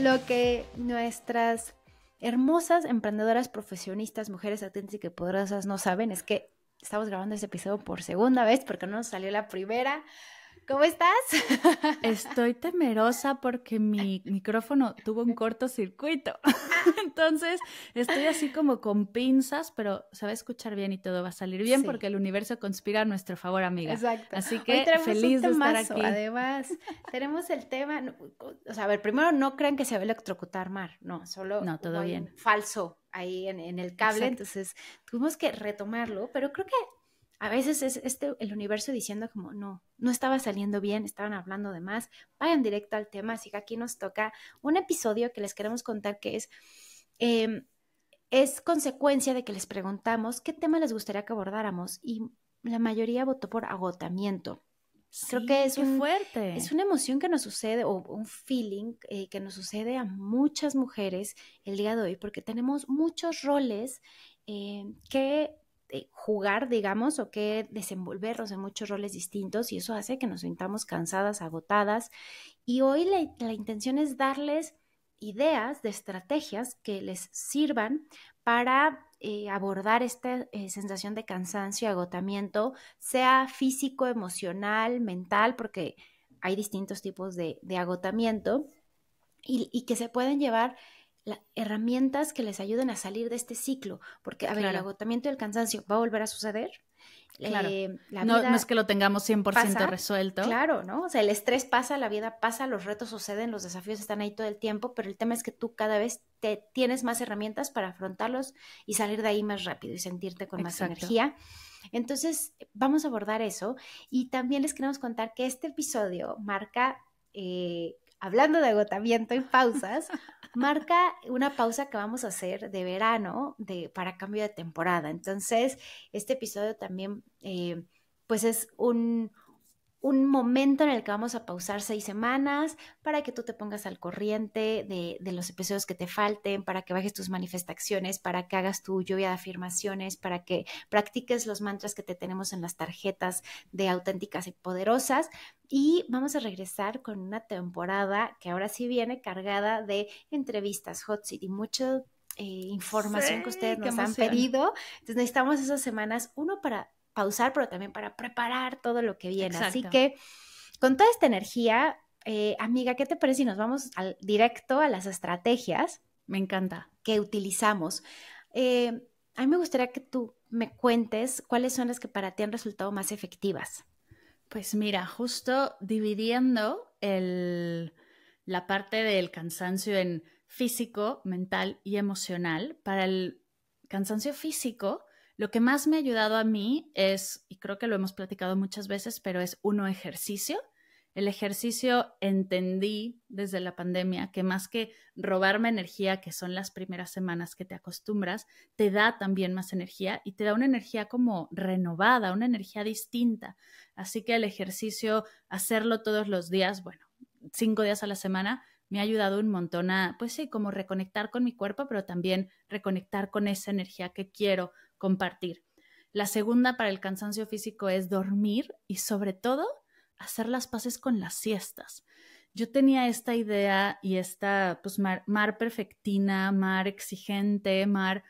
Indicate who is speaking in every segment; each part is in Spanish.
Speaker 1: lo que nuestras hermosas emprendedoras, profesionistas, mujeres atentas y que poderosas no saben es que estamos grabando este episodio por segunda vez porque no nos salió la primera, ¿Cómo estás? Estoy temerosa porque mi micrófono
Speaker 2: tuvo un cortocircuito. Entonces, estoy así como con pinzas, pero se va a escuchar bien y todo va a salir bien porque el universo conspira a nuestro favor, amiga. Exacto. Así que feliz de estar aquí.
Speaker 1: Además, tenemos el tema, o sea, a ver, primero no crean que se va a electrocutar Mar, no, solo falso ahí en, el cable, entonces tuvimos que retomarlo, pero creo que a veces es este, el universo diciendo como, no, no estaba saliendo bien, estaban hablando de más, vayan directo al tema, así que aquí nos toca un episodio que les queremos contar que es... Em, es consecuencia de que les preguntamos qué tema les gustaría que abordáramos y la mayoría votó por agotamiento. Creo que es un, fuerte. Es una emoción que nos sucede o un feeling eh, que nos sucede a muchas mujeres el día de hoy porque tenemos muchos roles eh, que este, jugar, digamos, o que desenvolvernos en muchos roles distintos y eso hace que nos sintamos cansadas, agotadas. Y hoy la, intención es darles ideas de estrategias que les sirvan para eh, abordar esta eh, sensación de cansancio y agotamiento, sea físico, emocional, mental, porque hay distintos tipos de, agotamiento, y, y, que se pueden llevar herramientas que les ayuden a salir de este ciclo, porque, a ver, el agotamiento y el cansancio va a volver a suceder. Eh, no, es que
Speaker 2: lo tengamos 100% resuelto. Claro,
Speaker 1: ¿no? O sea, el estrés pasa, la vida pasa, los retos suceden, los desafíos están ahí todo el tiempo, pero el tema es que tú cada vez te tienes más herramientas para afrontarlos y salir de ahí más rápido y sentirte con más energía. Entonces, vamos a abordar eso y también les queremos contar que este episodio marca eh, hablando de agotamiento y pausas, marca una pausa que vamos a hacer de verano de, para cambio de temporada. Entonces, este episodio también, eh, pues es un, un momento en el que vamos a pausar seis semanas para que tú te pongas al corriente de, los episodios que te falten, para que bajes tus manifestaciones, para que hagas tu lluvia de afirmaciones, para que practiques los mantras que te tenemos en las tarjetas de auténticas y poderosas. Y vamos a regresar con una temporada que ahora sí viene cargada de entrevistas, hot City, y mucho eh, información que ustedes nos han pedido. Entonces necesitamos esas semanas, uno, para pausar, pero también para preparar todo lo que viene. Así que con toda esta energía, eh, amiga, ¿qué te parece si nos vamos al, directo a las estrategias? Me encanta. Que utilizamos. Eh, a mí me gustaría que tú me cuentes cuáles son las que para ti han resultado más efectivas. Pues mira, justo dividiendo la parte del
Speaker 2: cansancio en físico, mental y emocional, para el cansancio físico, lo que más me ha ayudado a mí es, y creo que lo hemos platicado muchas veces, pero es uno ejercicio. El ejercicio entendí desde la pandemia que más que robarme energía, que son las primeras semanas que te acostumbras, te da también más energía y te da una energía como renovada, una energía distinta. Así que el ejercicio, hacerlo todos los días, bueno, cinco días a la semana, me ha ayudado un montón a, pues sí, como reconectar con mi cuerpo, pero también reconectar con esa energía que quiero compartir. La segunda para el cansancio físico es dormir y sobre todo hacer las paces con las siestas. Yo tenía esta idea y esta, pues, mar, mar perfectina, mar exigente, mar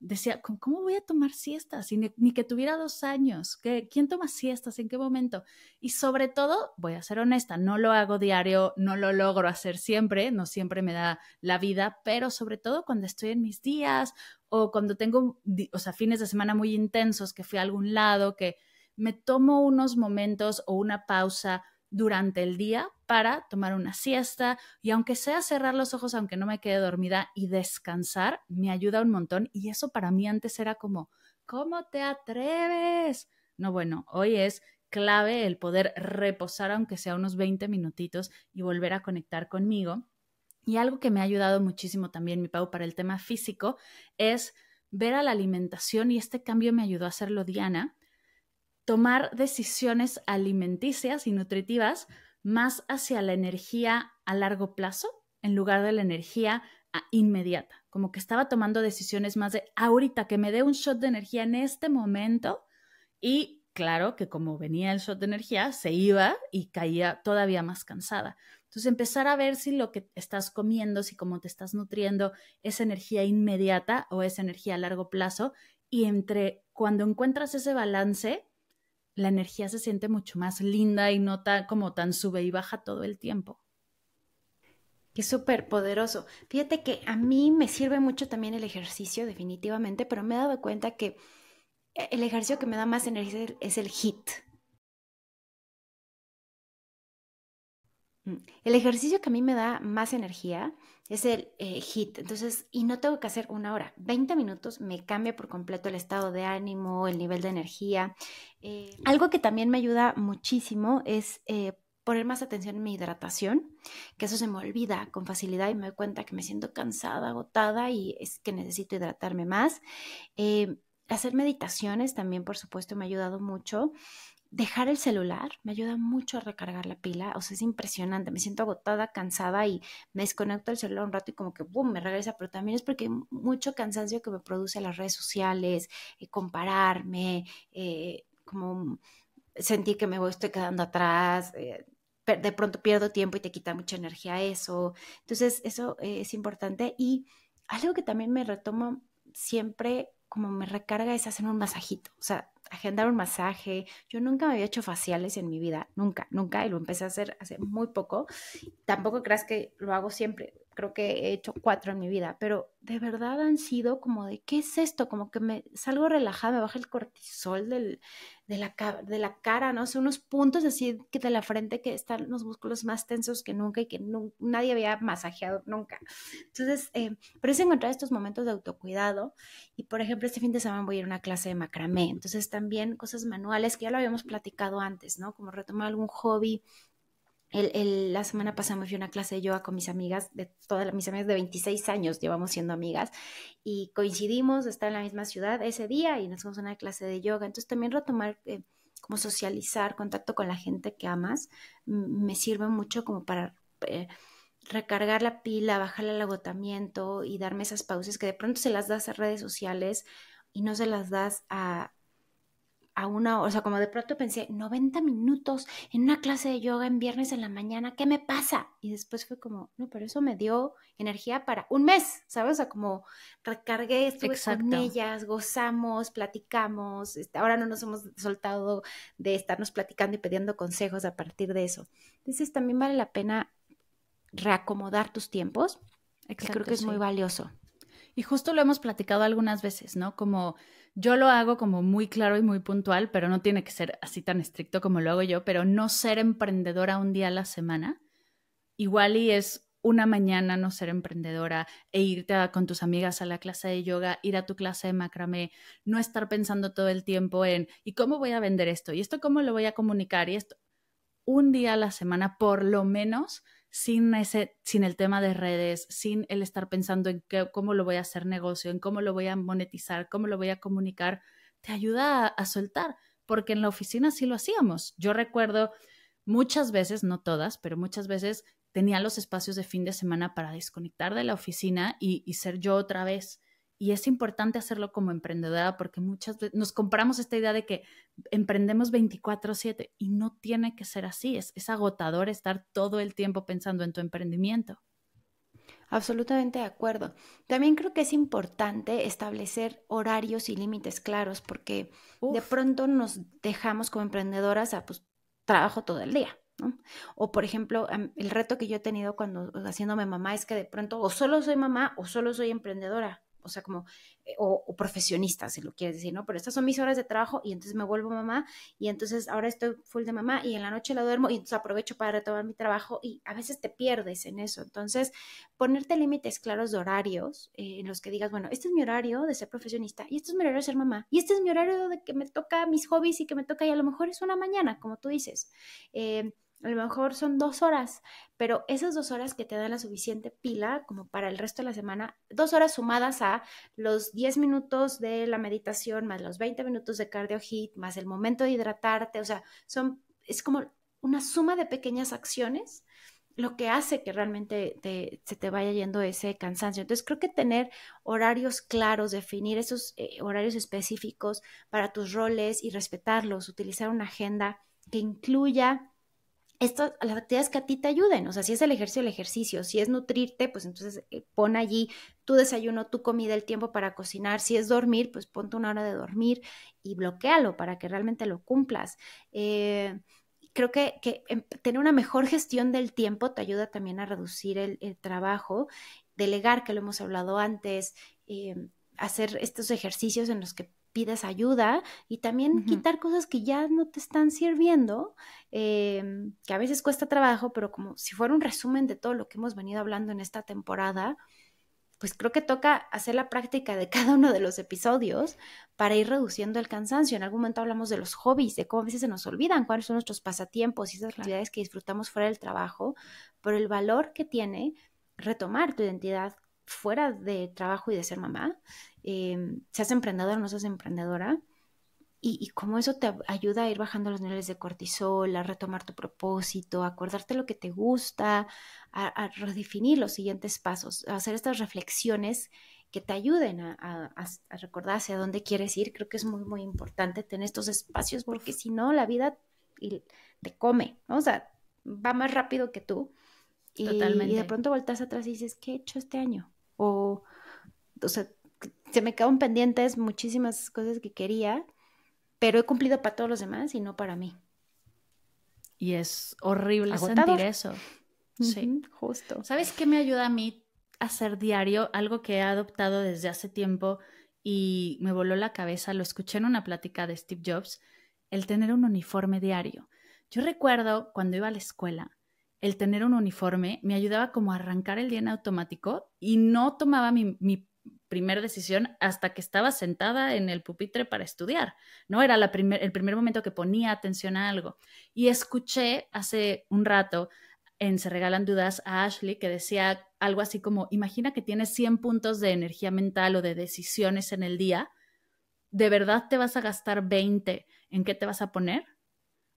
Speaker 2: decía, ¿cómo voy a tomar siestas? Ni, ni, que tuviera dos años. ¿Qué, ¿Quién toma siestas? ¿En qué momento? Y sobre todo, voy a ser honesta, no lo hago diario, no lo logro hacer siempre, no siempre me da la vida, pero sobre todo cuando estoy en mis días o cuando tengo, o sea, fines de semana muy intensos, que fui a algún lado, que me tomo unos momentos o una pausa durante el día para tomar una siesta y aunque sea cerrar los ojos, aunque no me quede dormida y descansar, me ayuda un montón y eso para mí antes era como, ¿cómo te atreves? No, bueno, hoy es clave el poder reposar aunque sea unos 20 minutitos y volver a conectar conmigo. Y algo que me ha ayudado muchísimo también, mi Pau, para el tema físico es ver a la alimentación y este cambio me ayudó a hacerlo Diana tomar decisiones alimenticias y nutritivas más hacia la energía a largo plazo en lugar de la energía ah, inmediata. Como que estaba tomando decisiones más de ahorita que me dé un shot de energía en este momento y claro que como venía el shot de energía se iba y caía todavía más cansada. Entonces empezar a ver si lo que estás comiendo, si cómo te estás nutriendo es energía inmediata o es energía a largo plazo y entre cuando encuentras ese balance la energía se siente mucho más linda y no
Speaker 1: tan, como tan sube y baja todo el tiempo. Qué súper poderoso. Fíjate que a mí me sirve mucho también el ejercicio, definitivamente, pero me he dado cuenta que eh, el ejercicio que me da más energía es el HIT. Mm, el ejercicio que a mí me da más energía es el eh, hit. Entonces, y no tengo que hacer una hora, 20 minutos me cambia por completo el estado de ánimo, el nivel de energía. Eh, algo que también me ayuda muchísimo es eh, poner más atención en mi hidratación, que eso se me olvida con facilidad y me doy cuenta que me siento cansada, agotada y es que necesito hidratarme más. hacer meditaciones también, por supuesto, me ha ayudado mucho dejar el celular me ayuda mucho a recargar la pila, o sea, es impresionante, me siento agotada, cansada y me desconecto el celular un rato y como que, ¡boom!, me regresa, pero también es porque hay mucho cansancio que me produce las redes sociales, eh, compararme, eh, como sentir que me voy, estoy quedando atrás. Eh, de pronto pierdo tiempo y te quita mucha energía eso. Entonces, eso es importante. Y algo que también me retoma siempre como me recarga es hacer un masajito. O sea, agendar un masaje. Yo nunca me había hecho faciales en mi vida, nunca, nunca, y lo empecé a hacer hace muy poco. Tampoco creas que lo hago siempre creo que he hecho cuatro en mi vida, pero de verdad han sido como de, ¿qué es esto? Como que me salgo relajada, me baja el cortisol de, la, de la cara, no Son unos puntos así que de la frente que están los músculos más tensos que nunca y que nadie había masajeado nunca. Entonces, eh, pero es encontrar estos momentos de autocuidado y, por ejemplo, este fin de semana voy a ir a una clase de macramé, entonces también cosas manuales que ya lo habíamos platicado antes, ¿no? Como retomar algún hobby la semana pasada me fui a una clase de yoga con mis amigas, de todas mis amigas de 26 años, llevamos siendo amigas, y coincidimos, está en la misma ciudad ese día y nos fuimos a una clase de yoga. Entonces también retomar, eh, como socializar, contacto con la gente que amas, me sirve mucho como para eh, recargar la pila, bajarle el agotamiento y darme esas pausas que de pronto se las das a redes sociales y no se las das a, a una, o sea, como de pronto pensé, 90 minutos en una clase de yoga en viernes en la mañana, ¿qué me pasa? Y después fue como, no, pero eso me dio energía para un mes, ¿sabes? O sea, como recargué, estuve con ellas, gozamos, platicamos, este, ahora no nos hemos soltado de estarnos platicando y pidiendo consejos a partir de eso. Entonces también vale la pena reacomodar tus tiempos, creo que es muy valioso. Y justo lo hemos platicado algunas veces, ¿no? Como
Speaker 2: yo lo hago como muy claro y muy puntual, pero no tiene que ser así tan estricto como lo hago yo, pero no ser emprendedora un día a la semana. Igual y es una mañana no ser emprendedora e irte con tus amigas a la clase de yoga, ir a tu clase de macramé, no estar pensando todo el tiempo en ¿y cómo voy a vender esto? ¿Y esto cómo lo voy a comunicar? Y esto un día a la semana por lo menos sin, ese, sin el tema de redes, sin el estar pensando en cómo lo voy a hacer negocio, en cómo lo voy a monetizar, cómo lo voy a comunicar, te ayuda a, soltar, porque en la oficina sí lo hacíamos. Yo recuerdo muchas veces, no todas, pero muchas veces tenía los espacios de fin de semana para desconectar de la oficina y ser yo otra vez y es importante hacerlo como emprendedora porque muchas veces nos compramos esta idea de que emprendemos 24/7 y no tiene que ser así. Es, es agotador estar todo el tiempo pensando en tu emprendimiento.
Speaker 1: Absolutamente de acuerdo. También creo que es importante establecer horarios y límites claros porque de pronto nos dejamos como emprendedoras a pues, trabajo todo el día. O por ejemplo, el reto que yo he tenido cuando haciéndome mamá es que de pronto o solo soy mamá o solo soy emprendedora o sea, como, eh, o, profesionista, si lo quieres decir, ¿no? Pero estas son mis horas de trabajo y entonces me vuelvo mamá y entonces ahora estoy full de mamá y en la noche la duermo y entonces aprovecho para retomar mi trabajo y a veces te pierdes en eso. Entonces, ponerte límites claros de horarios eh, en los que digas, bueno, este es mi horario de ser profesionista y este es mi horario de ser mamá y este es mi horario de que me toca mis hobbies y que me toca y a lo mejor es una mañana, como tú dices. Eh, a lo mejor son dos horas, pero esas dos horas que te dan la suficiente pila como para el resto de la semana, dos horas sumadas a los 10 minutos de la meditación, más los 20 minutos de cardio hit, más el momento de hidratarte, o sea, son, es como una suma de pequeñas acciones lo que hace que realmente se te vaya yendo ese cansancio. Entonces creo que tener horarios claros, definir esos eh, horarios específicos para tus roles y respetarlos, utilizar una agenda que incluya estas, las actividades que a ti te ayuden, o sea, si es el ejercicio, el ejercicio, si es nutrirte, pues entonces eh, pon allí tu desayuno, tu comida, el tiempo para cocinar, si es dormir, pues ponte una hora de dormir y bloquealo para que realmente lo cumplas. Eh, creo que, em, tener una mejor gestión del tiempo te ayuda también a reducir el, trabajo, delegar, que lo hemos hablado antes, em, hacer estos ejercicios en los que pides ayuda y también quitar cosas que ya no te están sirviendo, em, que a veces cuesta trabajo, pero como si fuera un resumen de todo lo que hemos venido hablando en esta temporada, pues creo que toca hacer la práctica de cada uno de los episodios para ir reduciendo el cansancio. En algún momento hablamos de los hobbies, de cómo a veces se nos olvidan cuáles son nuestros pasatiempos y esas actividades que disfrutamos fuera del trabajo, por el valor que tiene retomar tu identidad fuera de trabajo y de ser mamá, eh, seas emprendedora o no seas emprendedora, y, cómo eso te ayuda a ir bajando los niveles de cortisol, a retomar tu propósito, a acordarte lo que te gusta, a, redefinir los siguientes pasos, a hacer estas reflexiones que te ayuden a, a, a, recordar hacia dónde quieres ir. Creo que es muy, muy importante tener estos espacios porque si no, la vida te come, o sea, va más rápido que tú. Y, y de pronto volteas atrás y dices, ¿qué he hecho este año? o, o sea, se me quedan pendientes muchísimas cosas que quería, pero he cumplido para todos los demás y no para mí.
Speaker 2: Y es horrible sentir eso. sí, justo.
Speaker 1: ¿Sabes qué me ayuda a mí
Speaker 2: a hacer diario? Algo que he adoptado desde hace tiempo y me voló la cabeza, lo escuché en una plática de Steve Jobs, el tener un uniforme diario. Yo recuerdo cuando iba a la escuela, el tener un uniforme me ayudaba como a arrancar el día en automático y no tomaba mi, mi primera decisión hasta que estaba sentada en el pupitre para estudiar, ¿no? Era el primer momento que ponía atención a algo. Y escuché hace un rato en Se Regalan Dudas a Ashley que decía algo así como, imagina que tienes 100 puntos de energía mental o de decisiones en el día, ¿de verdad te vas a gastar 20 en qué te vas a poner?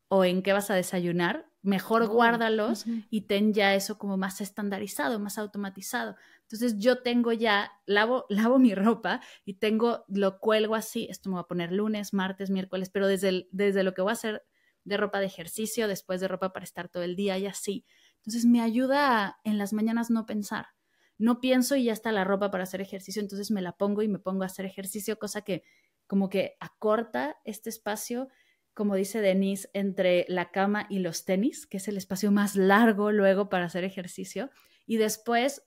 Speaker 2: ¿O en qué vas a desayunar? mejor oh, guárdalos y ten ya eso como más estandarizado, más automatizado. Entonces yo tengo ya, lavo, lavo mi ropa y tengo, lo cuelgo así, esto me va a poner lunes, martes, miércoles, pero desde, lo que voy a hacer de ropa de ejercicio, después de ropa para estar todo el día y así. Entonces me ayuda en las mañanas no pensar. No pienso y ya está la ropa para hacer ejercicio, entonces me la pongo y me pongo a hacer ejercicio, cosa que como que acorta este espacio como dice Denise, entre la cama y los tenis, que es el espacio más largo luego para hacer ejercicio. Y después,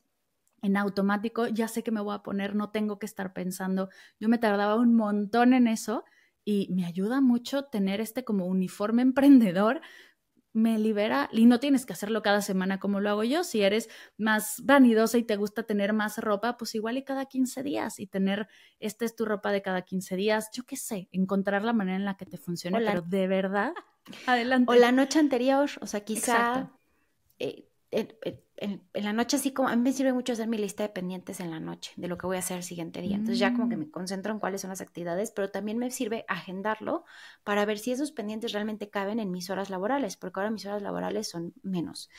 Speaker 2: en automático, ya sé que me voy a poner, no tengo que estar pensando. Yo me tardaba un montón en eso y me ayuda mucho tener este como uniforme emprendedor me libera y no tienes que hacerlo cada semana como lo hago yo. Si eres más vanidosa y te gusta tener más ropa, pues igual y cada 15 días y tener, esta es tu ropa de cada 15 días, yo qué sé, encontrar la manera en la que te funcione, pero de verdad,
Speaker 1: adelante. O la noche anterior, o sea, quizá eh, en, la noche así como, a mí me sirve mucho hacer mi lista de pendientes en la noche, de lo que voy a hacer el siguiente día. Entonces ya como que mm. me concentro en cuáles son las actividades, pero también me sirve agendarlo para ver si esos pendientes realmente caben en mis horas laborales, porque ahora mis horas laborales son menos.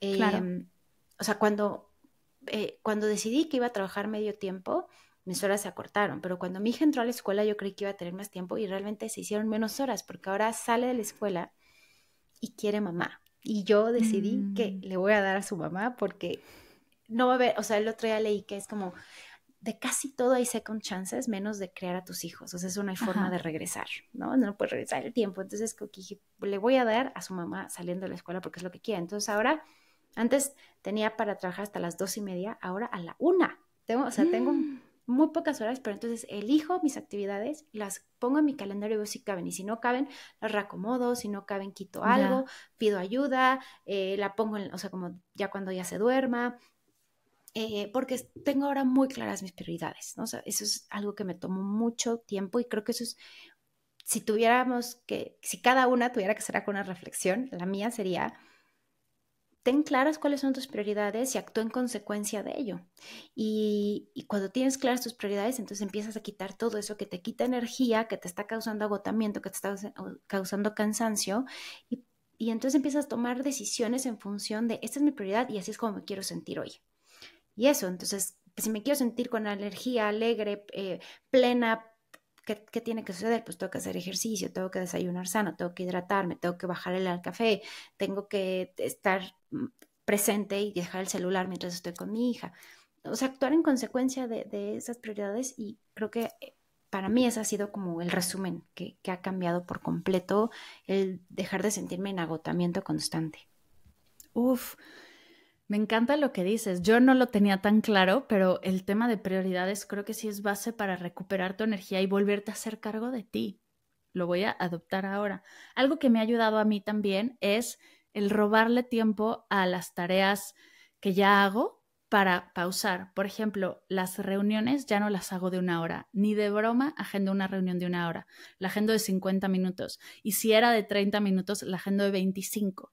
Speaker 1: Em, o sea, cuando, eh, cuando decidí que iba a trabajar medio tiempo, mis horas se acortaron, pero cuando mi hija entró a la escuela yo creí que iba a tener más tiempo y realmente se hicieron menos horas, porque ahora sale de la escuela y quiere mamá. Y yo decidí que mm. le voy a dar a su mamá porque no va a haber, o sea, el otro día leí que es como, de casi todo hay second chances, menos de crear a tus hijos. O sea, eso no hay forma de regresar, ¿no? No puedes regresar el tiempo. Entonces, le voy a dar a su mamá saliendo de la escuela porque es lo que quiere. Entonces, ahora, antes tenía para trabajar hasta las dos y media, ahora a la una. Tengo, o sea, tengo mm muy pocas horas, pero entonces elijo mis actividades, las pongo en mi calendario y veo si caben. Y si no caben, las reacomodo, si no caben, quito algo, pido ayuda, eh, la pongo, o sea, como ya cuando ya se duerma, eh, porque tengo ahora muy claras mis prioridades, ¿no? O sea, eso es algo que me tomó mucho tiempo y creo que eso es, si tuviéramos que, si cada una tuviera que hacer alguna reflexión, la mía sería ten claras cuáles son tus prioridades y actúa en consecuencia de ello. Y, cuando tienes claras tus prioridades, entonces empiezas a quitar todo eso que te quita energía, que te está causando agotamiento, que te está causando cansancio. Y, entonces empiezas a tomar decisiones en función de, esta es mi prioridad y así es como me quiero sentir hoy. Y eso, entonces, si me quiero sentir con energía, alegre, eh, plena, ¿qué, tiene que suceder? Pues tengo que hacer ejercicio, tengo que desayunar sano, tengo que hidratarme, tengo que bajar el café, tengo que estar mm, presente y dejar el celular mientras estoy con mi hija. O sea, actuar en consecuencia de, esas prioridades y creo que eh, para mí ese ha sido como el resumen que, ha cambiado por completo el dejar de sentirme en agotamiento constante. Uf, me encanta lo que dices. Yo no lo tenía tan
Speaker 2: claro, pero el tema de prioridades creo que sí es base para recuperar tu energía y volverte a hacer cargo de ti. Lo voy a adoptar ahora. Algo que me ha ayudado a mí también es el robarle tiempo a las tareas que ya hago para pausar. Por ejemplo, las reuniones ya no las hago de una hora. Ni de broma agendo una reunión de una hora. La agendo de 50 minutos. Y si era de 30 minutos, la agendo de 25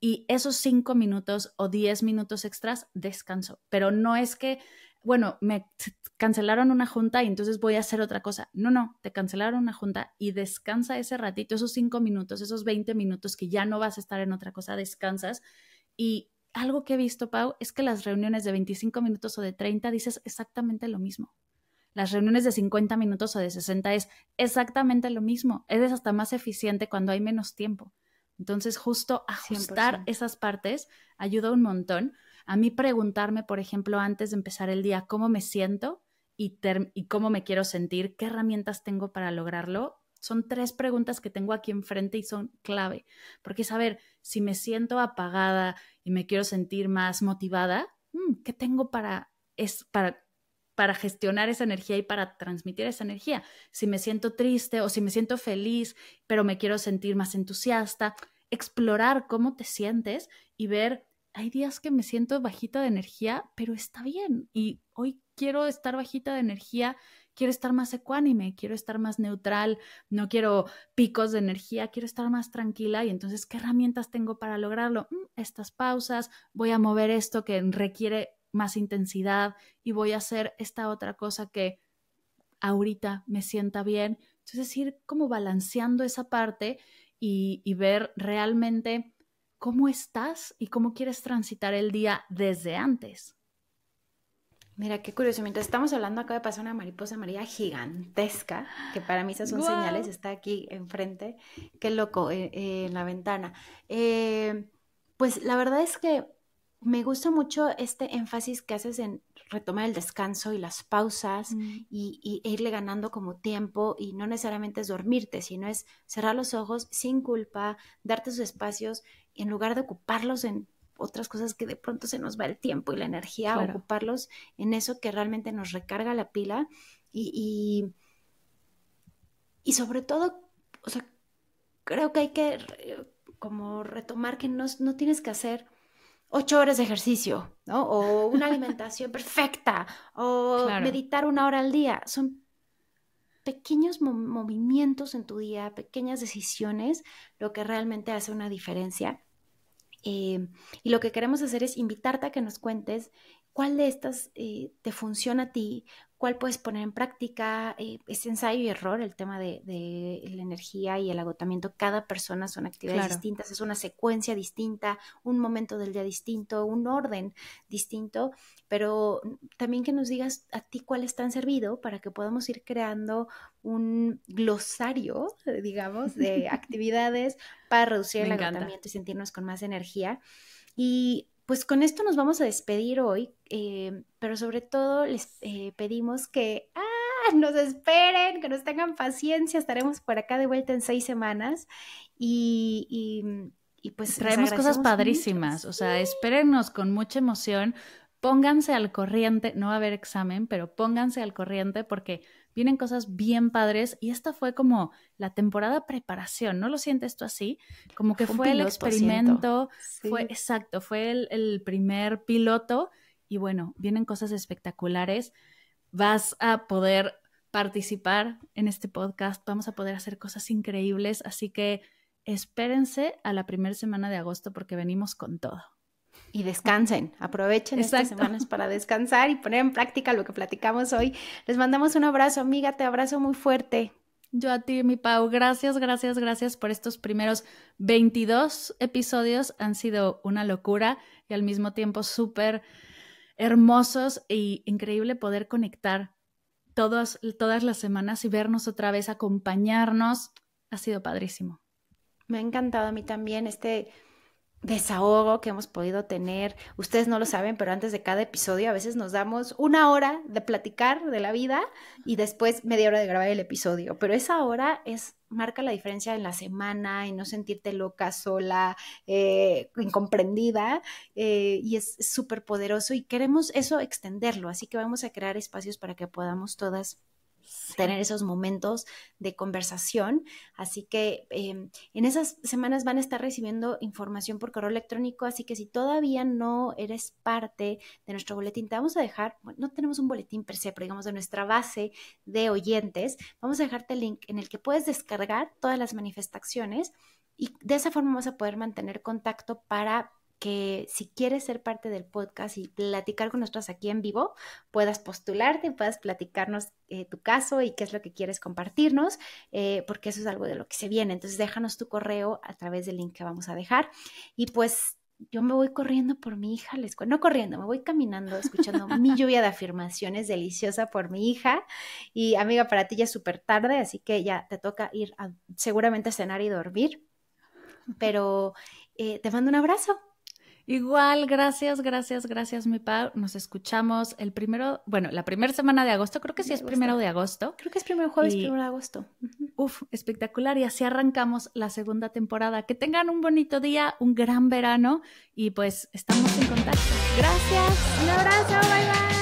Speaker 2: y esos cinco minutos o diez minutos extras descanso. Pero no es que, bueno, me cancelaron una junta y entonces voy a hacer otra cosa. No, no, te cancelaron una junta y descansa ese ratito, esos cinco minutos, esos 20 minutos que ya no vas a estar en otra cosa, descansas. Y algo que he visto, Pau, es que las reuniones de 25 minutos o de 30 dices exactamente lo mismo. Las reuniones de 50 minutos o de 60 es exactamente lo mismo. Eres hasta más eficiente cuando hay menos tiempo. Entonces, justo ajustar esas partes ayuda un montón. A mí preguntarme, por ejemplo, antes de empezar el día, cómo me siento y, y cómo me quiero sentir, qué herramientas tengo para lograrlo, son tres preguntas que tengo aquí enfrente y son clave, porque saber si me siento apagada y me quiero sentir más motivada, mm, ¿qué tengo para, es, para para gestionar esa energía y para transmitir esa energía. Si me siento triste o si me siento feliz, pero me quiero sentir más entusiasta, explorar cómo te sientes y ver, hay días que me siento bajita de energía, pero está bien. Y hoy quiero estar bajita de energía, quiero estar más ecuánime, quiero estar más neutral, no quiero picos de energía, quiero estar más tranquila. Y entonces, ¿qué herramientas tengo para lograrlo? Mm, estas pausas, voy a mover esto que requiere más intensidad y voy a hacer esta otra cosa que ahorita me sienta bien. Entonces ir como balanceando esa parte y, ver realmente cómo estás y cómo quieres transitar el día desde antes.
Speaker 1: Mira, qué curioso. Mientras estamos hablando, acaba de pasar una mariposa maría gigantesca, que para mí esas son señales, está aquí enfrente. Qué loco, eh, eh, en la ventana. Eh, pues la verdad es que me gusta mucho este énfasis que haces en retomar el descanso y las pausas mm. y, e irle ganando como tiempo y no necesariamente es dormirte, sino es cerrar los ojos sin culpa, darte sus espacios en lugar de ocuparlos en otras cosas que de pronto se nos va el tiempo y la energía, ocuparlos en eso que realmente nos recarga la pila y, y, sobre todo, o sea, creo que hay que como retomar que no, no tienes que hacer ocho horas de ejercicio, ¿no? O una alimentación perfecta, o meditar una hora al día. Son pequeños movimientos en tu día, pequeñas decisiones, lo que realmente hace una diferencia. Eh, y lo que queremos hacer es invitarte a que nos cuentes cuál de estas eh, te funciona a ti, cuál puedes poner en práctica. Eh, es ensayo y error el tema de, la energía y el agotamiento. Cada persona son actividades distintas, es una secuencia distinta, un momento del día distinto, un orden distinto, pero también que nos digas a ti cuáles te han servido para que podamos ir creando un glosario, digamos, de actividades para reducir el agotamiento y sentirnos con más energía. Y pues con esto nos vamos a despedir hoy, eh, pero sobre todo les eh, pedimos que ah, nos esperen, que nos tengan paciencia, estaremos por acá de vuelta en seis semanas y, mm, pues traemos cosas padrísimas,
Speaker 2: o sea, espérennos con mucha emoción, pónganse al corriente, no va a haber examen, pero pónganse al corriente porque vienen cosas bien padres y esta fue como la temporada preparación, ¿no lo sientes tú así? Como que fue, el experimento, fue exacto, fue el, el primer piloto y bueno, vienen cosas espectaculares, vas a poder participar en este podcast, vamos a poder hacer cosas increíbles, así que espérense a la primera semana de agosto
Speaker 1: porque venimos con todo y descansen. Aprovechen estas semanas para descansar y poner en práctica lo que platicamos hoy. Les mandamos un abrazo, amiga, te abrazo muy fuerte. Yo
Speaker 2: a ti, mi Pau, gracias, gracias, gracias por estos primeros 22 episodios. Han sido una locura y al mismo tiempo súper hermosos e increíble poder conectar todas, todas las semanas y vernos otra vez, acompañarnos. Ha sido padrísimo.
Speaker 1: Me ha encantado a mí también este desahogo que hemos podido tener. Ustedes no lo saben, pero antes de cada episodio a veces nos damos una hora de platicar de la vida y después media hora de grabar el episodio. Pero esa hora es marca la diferencia en la semana, y no sentirte loca, sola, eh, incomprendida, eh, y es súper poderoso y queremos eso extenderlo, así que vamos a crear espacios para que podamos todas tener esos momentos de conversación. Así que em, en esas semanas van a estar recibiendo información por correo electrónico, así que si todavía no eres parte de nuestro boletín, te vamos a dejar, no tenemos un boletín per se, pero digamos de nuestra base de oyentes, vamos a dejarte el link en el que puedes descargar todas las manifestaciones y de esa forma vas a poder mantener contacto para que si quieres ser parte del podcast y platicar con nosotros aquí en vivo, puedas postularte, puedas platicarnos eh, tu caso y qué es lo que quieres compartirnos, eh, porque eso es algo de lo que se viene. Entonces déjanos tu correo a través del link que vamos a dejar y pues... Yo me voy corriendo por mi hija, les no corriendo, me voy caminando, escuchando mi lluvia de afirmaciones deliciosa por mi hija. Y amiga, para ti ya es súper tarde, así que ya te toca ir seguramente a cenar y dormir. Pero eh, te mando un abrazo. Igual, gracias, gracias, gracias, mi Pau. Nos escuchamos el
Speaker 2: primero, bueno, la primera semana de agosto, creo que sí es primero de agosto. Creo que es primero jueves, primero de agosto. Uf, espectacular. Y así arrancamos la segunda temporada. Que tengan un bonito día, un gran verano y pues estamos en contacto. Gracias. Un abrazo, bye bye.